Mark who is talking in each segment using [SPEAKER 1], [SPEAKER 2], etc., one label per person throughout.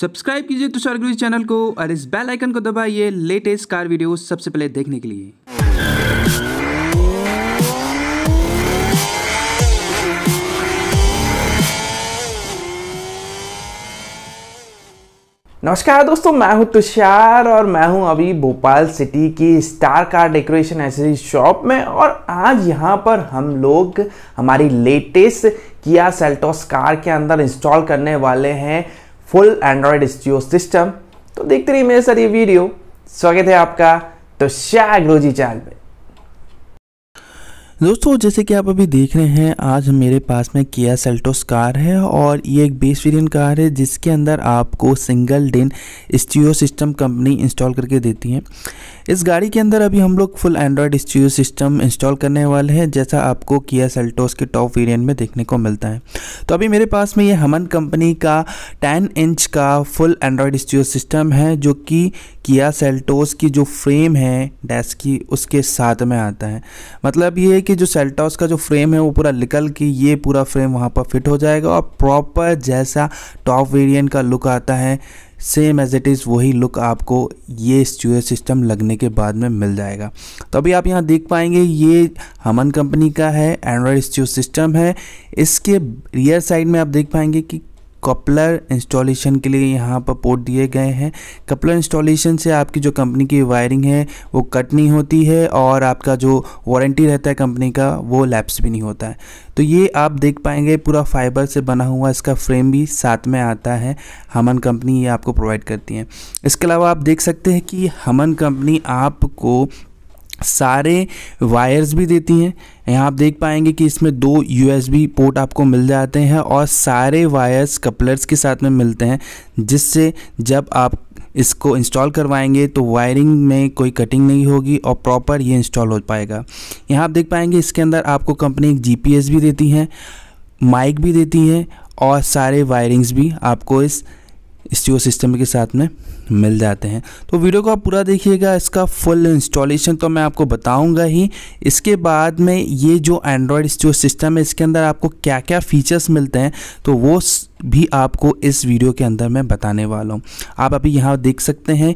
[SPEAKER 1] subscribe कीजिए तुषार गुरु channel को और इस बेल आइकन को दबाइए लेटेस्ट कार वीडियो सबसे पहले देखने के लिए नमस्कार दोस्तों मैं हूं तुषार और मैं हूं अभी भोपाल सिटी की star car decoration accessory shop में और आज यहां पर हम लोग हमारी लेटेस्ट किया सेल्टोस कार के अंदर इंस्टॉल करने वाले हैं फुल एंड्रॉयड स्टूडियो सिस्टम तो देखते रहिए मेरे सर ये वीडियो स्वागत है आपका तो शाह गुरुजी चैनल पे दोस्तों जैसे कि आप अभी देख रहे हैं आज मेरे पास में किया सेल्टोस कार है और ये एक बेस वेरियन कार है जिसके अंदर आपको single DIN stereo system company install करके देती है इस गाड़ी के अंदर अभी हम लोग full Android stereo system install करने वाले हैं जैसा आपको किया सेल्टोस के टॉप वेरियन में देखने को मिलता है तो अभी मेरे पास में ये हमन कंपनी का टेन इंच का फुल एंड्रॉयड स्टीरियो सिस्टम है जो कि किया सेल्टोस की जो फ्रेम है डैस की उसके साथ में आता है मतलब ये कि कि जो सेल्टॉस का जो फ्रेम है वो पूरा निकल के ये पूरा फ्रेम वहाँ पर फिट हो जाएगा और प्रॉपर जैसा टॉप वेरिएंट का लुक आता है सेम एज इट इज़ वही लुक आपको ये स्टूअर सिस्टम लगने के बाद में मिल जाएगा तो अभी आप यहाँ देख पाएंगे ये हमन कंपनी का है एंड्रॉयड स्टूअर सिस्टम है इसके रियर साइड में आप देख पाएंगे कि कपलर इंस्टॉलेशन के लिए यहाँ पर पोर्ट दिए गए हैं कपलर इंस्टॉलेशन से आपकी जो कंपनी की वायरिंग है वो कट नहीं होती है और आपका जो वारंटी रहता है कंपनी का वो लैप्स भी नहीं होता है तो ये आप देख पाएंगे पूरा फाइबर से बना हुआ इसका फ्रेम भी साथ में आता है हमन कंपनी ये आपको प्रोवाइड करती है इसके अलावा आप देख सकते हैं कि हमन कंपनी आपको सारे वायर्स भी देती हैं यहाँ आप देख पाएंगे कि इसमें दो यूएसबी पोर्ट आपको मिल जाते हैं और सारे वायर्स कपलर्स के साथ में मिलते हैं जिससे जब आप इसको इंस्टॉल करवाएंगे तो वायरिंग में कोई कटिंग नहीं होगी और प्रॉपर ये इंस्टॉल हो पाएगा यहाँ आप देख पाएंगे इसके अंदर आपको कंपनी एक जीपीएस भी देती है माइक भी देती है और सारे वायरिंग्स भी आपको इस स्टीओ सिस्टम के साथ में मिल जाते हैं तो वीडियो को आप पूरा देखिएगा इसका फुल इंस्टॉलेशन तो मैं आपको बताऊंगा ही इसके बाद में ये जो एंड्रॉयड स्टीओ सिस्टम है इसके अंदर आपको क्या क्या फीचर्स मिलते हैं तो वो भी आपको इस वीडियो के अंदर मैं बताने वाला हूँ आप अभी यहाँ देख सकते हैं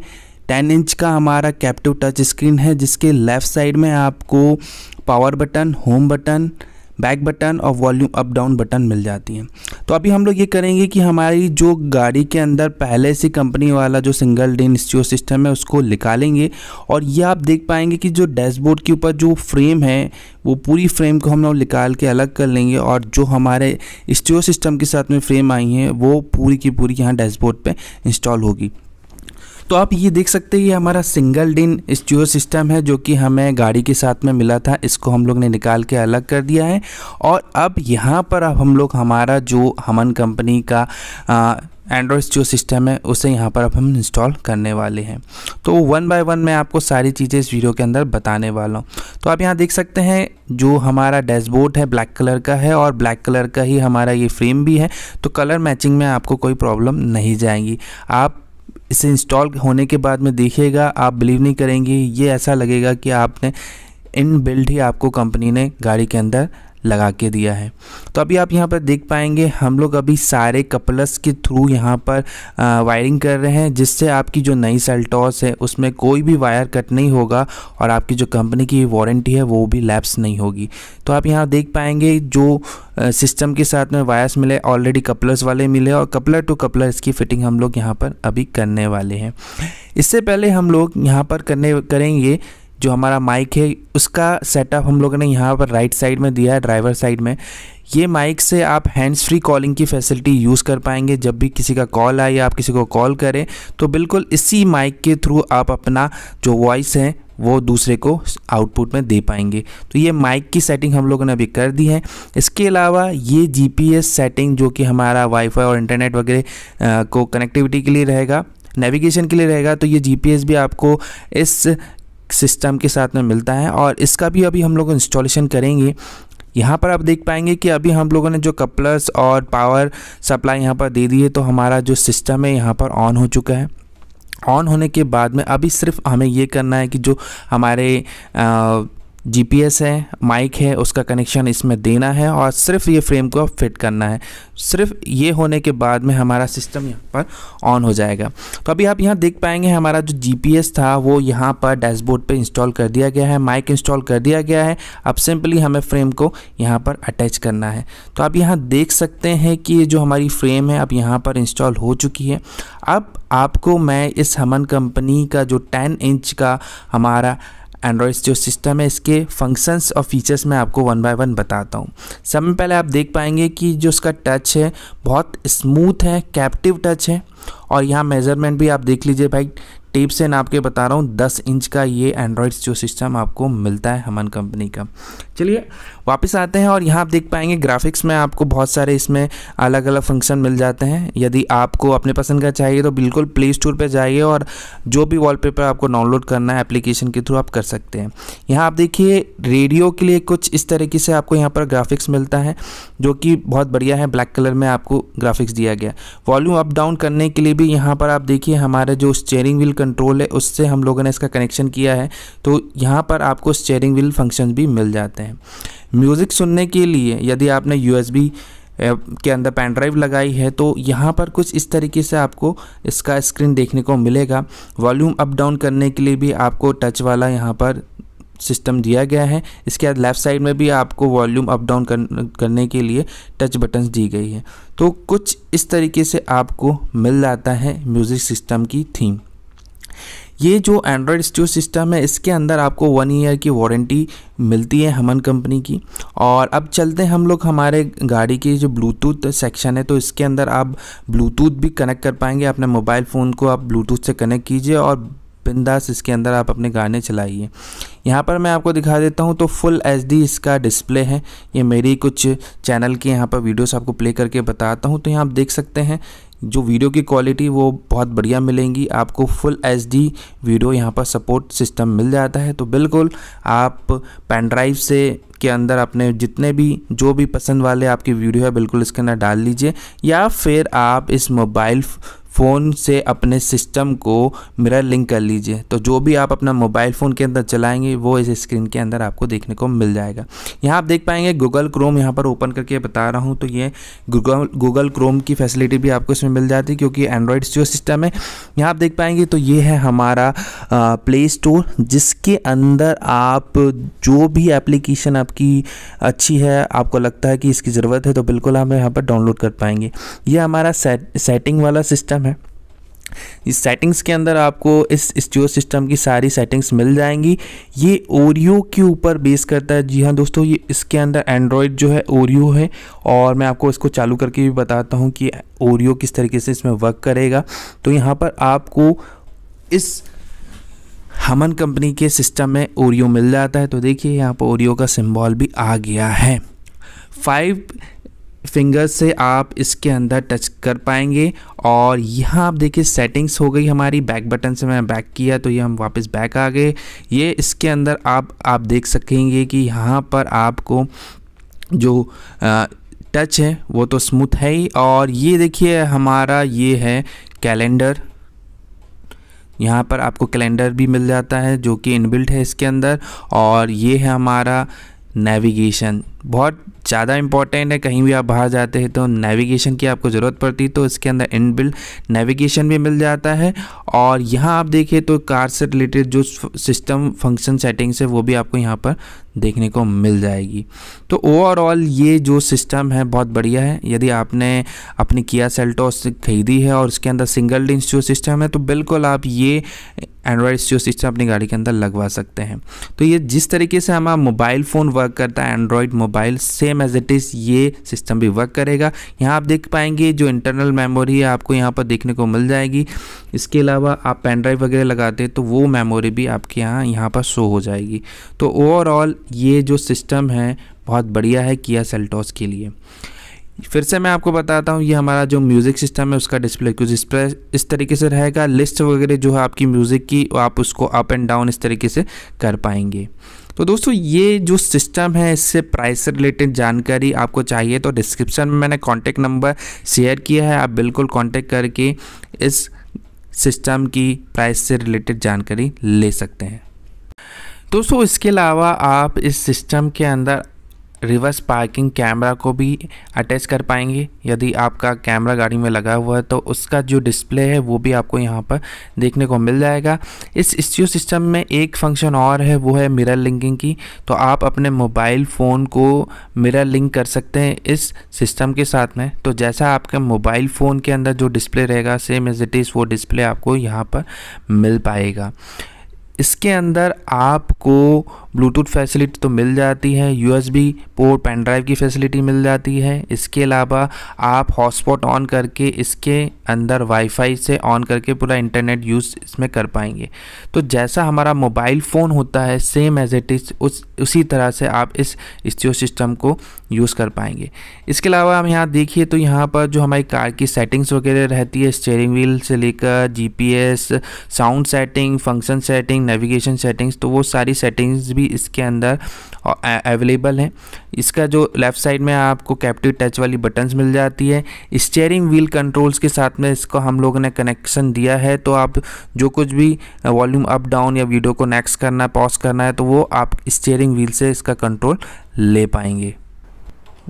[SPEAKER 1] टेन इंच का हमारा कैप्टिव टच स्क्रीन है जिसके लेफ़्ट साइड में आपको power button home button back button और वॉल्यूम अप डाउन बटन मिल जाती हैं तो अभी हम लोग ये करेंगे कि हमारी जो गाड़ी के अंदर पहले से कंपनी वाला जो सिंगल डिन स्टीरियो सिस्टम है उसको निकालेंगे और ये आप देख पाएंगे कि जो डैशबोर्ड के ऊपर जो फ्रेम है वो पूरी फ्रेम को हम लोग निकाल के अलग कर लेंगे और जो हमारे स्टीरियो सिस्टम के साथ में फ्रेम आई हैं वो पूरी की पूरी यहाँ डैशबोर्ड पर इंस्टॉल होगी तो आप ये देख सकते हैं ये हमारा सिंगल डिन स्टोर सिस्टम है जो कि हमें गाड़ी के साथ में मिला था इसको हम लोग ने निकाल के अलग कर दिया है और अब यहाँ पर अब हम लोग हमारा जो हमन कंपनी का आ, एंड्रॉयड जो सिस्टम है उसे यहाँ पर अब हम इंस्टॉल करने वाले हैं तो वन बाय वन मैं आपको सारी चीज़ें इस वीडियो के अंदर बताने वाला हूँ तो आप यहाँ देख सकते हैं जो हमारा डैशबोर्ड है ब्लैक कलर का है और ब्लैक कलर का ही हमारा ये फ्रेम भी है तो कलर मैचिंग में आपको कोई प्रॉब्लम नहीं जाएंगी आप इसे इंस्टॉल होने के बाद में देखिएगा आप बिलीव नहीं करेंगे ये ऐसा लगेगा कि आपने इन बिल्ड ही आपको कंपनी ने गाड़ी के अंदर लगा के दिया है तो अभी आप यहाँ पर देख पाएंगे हम लोग अभी सारे कपलस के थ्रू यहाँ पर आ, वायरिंग कर रहे हैं जिससे आपकी जो नई सेल्टॉस है उसमें कोई भी वायर कट नहीं होगा और आपकी जो कंपनी की वारंटी है वो भी लैप्स नहीं होगी तो आप यहाँ देख पाएंगे जो सिस्टम के साथ में वायर्स मिले ऑलरेडी कपलर्स वाले मिले और कपलर टू कपलर इसकी फिटिंग हम लोग यहाँ पर अभी करने वाले हैं इससे पहले हम लोग यहाँ पर करने करेंगे जो हमारा माइक है उसका सेटअप हम लोगों ने यहाँ पर राइट साइड में दिया है ड्राइवर साइड में ये माइक से आप हैंड्स फ्री कॉलिंग की फैसिलिटी यूज़ कर पाएंगे जब भी किसी का कॉल आए या आप किसी को कॉल करें तो बिल्कुल इसी माइक के थ्रू आप अपना जो वॉइस है वो दूसरे को आउटपुट में दे पाएंगे तो ये माइक की सेटिंग हम लोगों ने अभी कर दी है इसके अलावा ये जीपीएस सेटिंग जो कि हमारा वाईफाई और इंटरनेट वगैरह को कनेक्टिविटी के लिए रहेगा नेविगेशन के लिए रहेगा तो ये जीपीएस भी आपको इस सिस्टम के साथ में मिलता है और इसका भी अभी हम लोग इंस्टॉलेशन करेंगे यहाँ पर आप देख पाएंगे कि अभी हम लोगों ने जो कपलर्स और पावर सप्लाई यहाँ पर दे दी है तो हमारा जो सिस्टम है यहाँ पर ऑन हो चुका है ऑन होने के बाद में अभी सिर्फ हमें ये करना है कि जो हमारे आ, जीपीएस है माइक है उसका कनेक्शन इसमें देना है और सिर्फ ये फ्रेम को फिट करना है सिर्फ ये होने के बाद में हमारा सिस्टम यहाँ पर ऑन हो जाएगा तो अभी आप यहाँ देख पाएंगे हमारा जो जीपीएस था वो यहाँ पर डैशबोर्ड पे इंस्टॉल कर दिया गया है माइक इंस्टॉल कर दिया गया है अब सिंपली हमें फ्रेम को यहाँ पर अटैच करना है तो आप यहाँ देख सकते हैं कि जो हमारी फ्रेम है अब यहाँ पर इंस्टॉल हो चुकी है अब आपको मैं इस हमन कंपनी का जो टेन इंच का हमारा एंड्रॉयड जो सिस्टम है इसके फंक्शंस और फीचर्स मैं आपको वन बाय वन बताता हूँ सब में पहले आप देख पाएंगे कि जो उसका टच है बहुत स्मूथ है कैप्टिव टच है और यहाँ मेज़रमेंट भी आप देख लीजिए भाई टिप से नाप के बता रहा हूँ दस इंच का ये एंड्रॉयड जो सिस्टम आपको मिलता है हमन कंपनी का चलिए वापस आते हैं और यहाँ आप देख पाएंगे ग्राफिक्स में आपको बहुत सारे इसमें अलग अलग फंक्शन मिल जाते हैं यदि आपको अपने पसंद का चाहिए तो बिल्कुल प्ले स्टोर पर जाइए और जो भी वॉलपेपर आपको डाउनलोड करना है एप्लीकेशन के थ्रू आप कर सकते हैं यहाँ आप देखिए रेडियो के लिए कुछ इस तरीके से आपको यहाँ पर ग्राफिक्स मिलता है जो कि बहुत बढ़िया है ब्लैक कलर में आपको ग्राफिक्स दिया गया वॉल्यूम अप डाउन करने के लिए भी यहाँ पर आप देखिए हमारे जो स्टेयरिंग व्हील कंट्रोल है उससे हम लोगों ने इसका कनेक्शन किया है तो यहाँ पर आपको स्टेयरिंग व्हील फंक्शन भी मिल जाते हैं म्यूज़िक सुनने के लिए यदि आपने यू के अंदर पेन ड्राइव लगाई है तो यहाँ पर कुछ इस तरीके से आपको इसका स्क्रीन देखने को मिलेगा वॉल्यूम अप डाउन करने के लिए भी आपको टच वाला यहाँ पर सिस्टम दिया गया है इसके बाद लेफ़्ट साइड में भी आपको वॉल्यूम अप डाउन करने के लिए टच बटन्स दी गई है तो कुछ इस तरीके से आपको मिल जाता है म्यूज़िक सिस्टम की थीम ये जो एंड्रॉयड स्टो सिस्टम है इसके अंदर आपको वन ईयर की वारंटी मिलती है हमन कंपनी की और अब चलते हैं हम लोग हमारे गाड़ी की जो ब्लूटूथ सेक्शन है तो इसके अंदर आप ब्लूटूथ भी कनेक्ट कर पाएंगे अपने मोबाइल फ़ोन को आप ब्लूटूथ से कनेक्ट कीजिए और बिंदास इसके अंदर आप अपने गाने चलाइए यहाँ पर मैं आपको दिखा देता हूँ तो फुल एच इसका डिस्प्ले है ये मेरी कुछ चैनल के यहाँ पर वीडियोस आपको प्ले करके बताता हूँ तो यहाँ आप देख सकते हैं जो वीडियो की क्वालिटी वो बहुत बढ़िया मिलेंगी आपको फुल एच वीडियो यहाँ पर सपोर्ट सिस्टम मिल जाता है तो बिल्कुल आप पेन ड्राइव से के अंदर अपने जितने भी जो भी पसंद वाले आपकी वीडियो है बिल्कुल इसके अंदर डाल लीजिए या फिर आप इस मोबाइल फ़ोन से अपने सिस्टम को मिरर लिंक कर लीजिए तो जो भी आप अपना मोबाइल फ़ोन के अंदर चलाएंगे वो इस स्क्रीन के अंदर आपको देखने को मिल जाएगा यहाँ आप देख पाएंगे गूगल क्रोम यहाँ पर ओपन करके बता रहा हूँ तो ये गूगल गूगल क्रोम की फैसिलिटी भी आपको इसमें मिल जाती है क्योंकि एंड्रॉयड जो सिस्टम है यहाँ आप देख पाएंगे तो ये है हमारा प्ले स्टोर जिसके अंदर आप जो भी एप्लीकेशन आपकी अच्छी है आपको लगता है कि इसकी ज़रूरत है तो बिल्कुल हम यहाँ पर डाउनलोड कर पाएंगे ये हमारा सेट, सेटिंग वाला सिस्टम है इस सेटिंग्स के अंदर आपको इस स्टोर सिस्टम की सारी सेटिंग्स मिल जाएंगी ये ओरियो के ऊपर बेस करता है जी हाँ दोस्तों ये इसके अंदर एंड्रॉयड जो है ओरियो है और मैं आपको इसको चालू करके भी बताता हूँ कि ओरियो किस तरीके से इसमें वर्क करेगा तो यहाँ पर आपको इस हमन कंपनी के सिस्टम में ओरियो मिल जाता है तो देखिए यहाँ पर ओरियो का सिम्बॉल भी आ गया है फाइव फिंगर्स से आप इसके अंदर टच कर पाएंगे और यहाँ आप देखिए सेटिंग्स हो गई हमारी बैक बटन से मैं बैक किया तो ये हम वापस बैक आ गए ये इसके अंदर आप आप देख सकेंगे कि यहाँ पर आपको जो आ, टच है वो तो स्मूथ है ही और ये देखिए हमारा ये है कैलेंडर यहाँ पर आपको कैलेंडर भी मिल जाता है जो कि इनबिल्ट है इसके अंदर और ये है हमारा नेविगेशन बहुत ज़्यादा इंपॉर्टेंट है कहीं भी आप बाहर जाते हैं तो नेविगेशन की आपको ज़रूरत पड़ती है तो इसके अंदर इनबिल्ट नेविगेशन भी मिल जाता है और यहाँ आप देखिए तो कार से रिलेटेड जो सिस्टम फंक्शन सेटिंग्स है वो भी आपको यहाँ पर देखने को मिल जाएगी तो ओवरऑल ये जो सिस्टम है बहुत बढ़िया है यदि आपने अपनी किया सेल्टोस खरीदी है और उसके अंदर सिंगल डिंस जो सिस्टम है तो बिल्कुल आप ये एंड्रॉयड स्टो सिस्टम अपनी गाड़ी के अंदर लगवा सकते हैं तो ये जिस तरीके से हमारा मोबाइल फ़ोन वर्क करता है Android mobile same as it is ये सिस्टम भी वर्क करेगा यहाँ आप देख पाएंगे जो इंटरनल मेमोरी है आपको यहाँ पर देखने को मिल जाएगी इसके अलावा आप पेन ड्राइव वगैरह लगाते हैं तो वो मेमोरी भी आपके यहाँ यहाँ पर शो हो जाएगी तो ओवरऑल ये जो सिस्टम है बहुत बढ़िया है किया सेल्टॉस के लिए फिर से मैं आपको बताता हूँ ये हमारा जो म्यूज़िक सिस्टम है उसका डिस्प्ले कुछ इस पर इस तरीके से रहेगा लिस्ट वगैरह जो है आपकी म्यूज़िक की आप उसको अप एंड डाउन इस तरीके से कर पाएंगे तो दोस्तों ये जो सिस्टम है इससे प्राइस से रिलेटेड जानकारी आपको चाहिए तो डिस्क्रिप्शन में मैंने कॉन्टैक्ट नंबर शेयर किया है आप बिल्कुल कॉन्टैक्ट करके इस सिस्टम की प्राइस से रिलेटेड जानकारी ले सकते हैं दोस्तों इसके अलावा आप इस सिस्टम के अंदर रिवर्स पार्किंग कैमरा को भी अटैच कर पाएंगे यदि आपका कैमरा गाड़ी में लगा हुआ है तो उसका जो डिस्प्ले है वो भी आपको यहाँ पर देखने को मिल जाएगा इस स्टीरियो सिस्टम में एक फंक्शन और है वो है मिरर लिंकिंग की तो आप अपने मोबाइल फ़ोन को मिरर लिंक कर सकते हैं इस सिस्टम के साथ में तो जैसा आपके मोबाइल फ़ोन के अंदर जो डिस्प्ले रहेगा सेम एज इट इज़ वो डिस्प्ले आपको यहाँ पर मिल पाएगा इसके अंदर आपको ब्लूटूथ फैसिलिटी तो मिल जाती है यूएसबी पोर्ट पेन ड्राइव की फैसिलिटी मिल जाती है इसके अलावा आप हॉटस्पॉट ऑन करके इसके अंदर वाईफाई से ऑन करके पूरा इंटरनेट यूज़ इसमें कर पाएंगे तो जैसा हमारा मोबाइल फ़ोन होता है सेम एज इट इज़ उस उसी तरह से आप इस स्टीरियो सिस्टम को यूज़ कर पाएंगे इसके अलावा हम यहाँ देखिए तो यहाँ पर जो हमारी कार की सेटिंग्स वगैरह रहती है स्टेयरिंग व्हील से लेकर एस sound setting function setting navigation settings तो वो सारी सेटिंग्स भी इसके अंदर अवेलेबल हैं इसका जो लेफ़्ट साइड में आपको कैप्टिव टच वाली बटन्स मिल जाती है स्टेयरिंग व्हील कंट्रोल्स के साथ साथ में इसको हम लोगों ने कनेक्शन दिया है तो आप जो कुछ भी वॉल्यूम अप डाउन या वीडियो को नेक्स्ट करना है पॉज करना है तो वो आप स्टेयरिंग व्हील से इसका कंट्रोल ले पाएंगे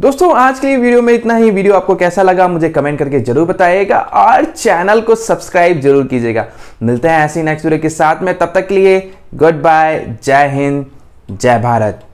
[SPEAKER 1] दोस्तों आज के लिए वीडियो में इतना ही वीडियो आपको कैसा लगा मुझे कमेंट करके जरूर बताइएगा और चैनल को सब्सक्राइब जरूर कीजिएगा मिलते हैं ऐसी नेक्स्ट वीडियो के साथ में तब तक के लिए गुड बाय जय हिंद जय भारत